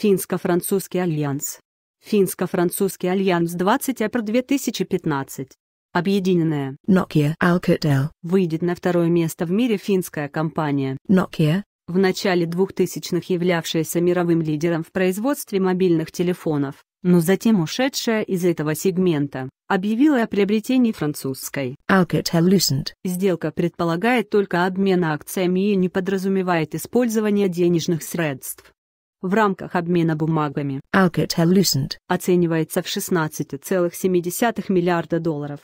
Финско-французский альянс. Финско-французский альянс 20 апр 2015. Объединенная Nokia Alcatel выйдет на второе место в мире финская компания Nokia, в начале 2000-х являвшаяся мировым лидером в производстве мобильных телефонов, но затем ушедшая из этого сегмента, объявила о приобретении французской Alcatel-Lucent. Сделка предполагает только обмен акциями и не подразумевает использование денежных средств в рамках обмена бумагами оценивается в 16,7 миллиарда долларов.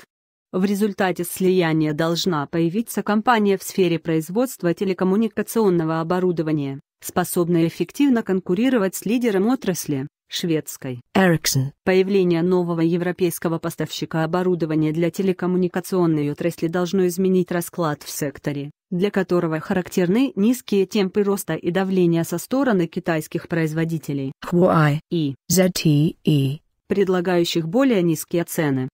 В результате слияния должна появиться компания в сфере производства телекоммуникационного оборудования, способная эффективно конкурировать с лидером отрасли шведской Ericsson. Появление нового европейского поставщика оборудования для телекоммуникационной отрасли должно изменить расклад в секторе, для которого характерны низкие темпы роста и давления со стороны китайских производителей Huawei и ZTE, предлагающих более низкие цены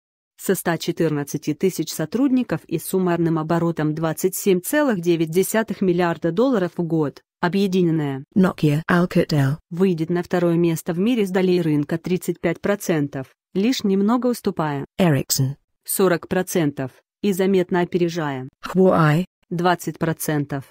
со 114 тысяч сотрудников и суммарным оборотом 27,9 миллиарда долларов в год, объединенная Nokia Alcatel выйдет на второе место в мире с долей рынка 35%, лишь немного уступая Ericsson 40% и заметно опережая Huawei 20%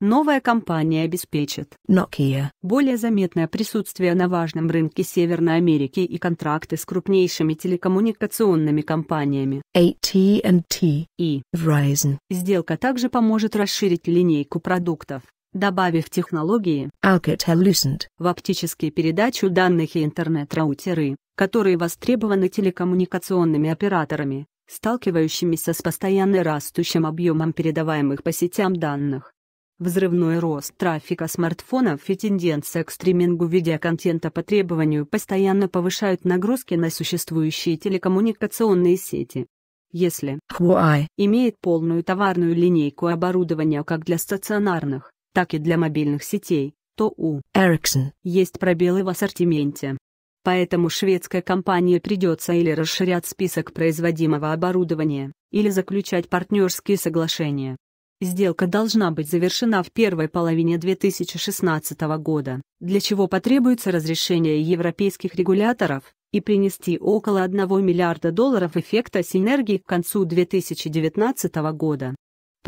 новая компания обеспечит Nokia более заметное присутствие на важном рынке Северной Америки и контракты с крупнейшими телекоммуникационными компаниями AT&T и Verizon. Сделка также поможет расширить линейку продуктов, добавив технологии Alcatel-Lucent в оптические передачу данных и интернет-раутеры, которые востребованы телекоммуникационными операторами, сталкивающимися с постоянно растущим объемом передаваемых по сетям данных. Взрывной рост трафика смартфонов и тенденция к стримингу видеоконтента по требованию постоянно повышают нагрузки на существующие телекоммуникационные сети. Если Huawei имеет полную товарную линейку оборудования как для стационарных, так и для мобильных сетей, то у Ericsson есть пробелы в ассортименте. Поэтому шведской компании придется или расширять список производимого оборудования, или заключать партнерские соглашения. Сделка должна быть завершена в первой половине 2016 года, для чего потребуется разрешение европейских регуляторов и принести около 1 миллиарда долларов эффекта синергии к концу 2019 года.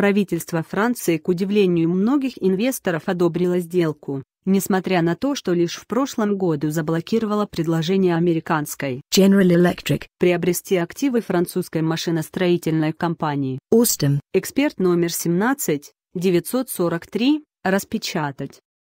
Правительство Франции, к удивлению многих инвесторов, одобрило сделку, несмотря на то, что лишь в прошлом году заблокировало предложение американской General Electric приобрести активы французской машиностроительной компании Austin. Эксперт номер 17 943 распечатать.